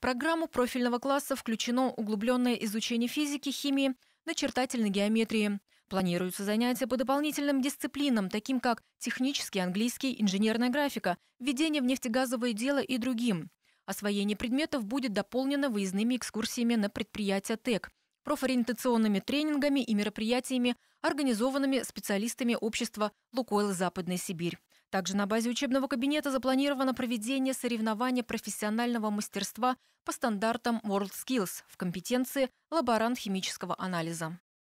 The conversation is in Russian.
программу профильного класса включено углубленное изучение физики, химии, начертательной геометрии. Планируются занятия по дополнительным дисциплинам, таким как технический, английский, инженерная графика, введение в нефтегазовое дело и другим. Освоение предметов будет дополнено выездными экскурсиями на предприятия ТЭК, профориентационными тренингами и мероприятиями, организованными специалистами общества «Лукойл Западная Сибирь». Также на базе учебного кабинета запланировано проведение соревнования профессионального мастерства по стандартам WorldSkills в компетенции лаборант химического анализа.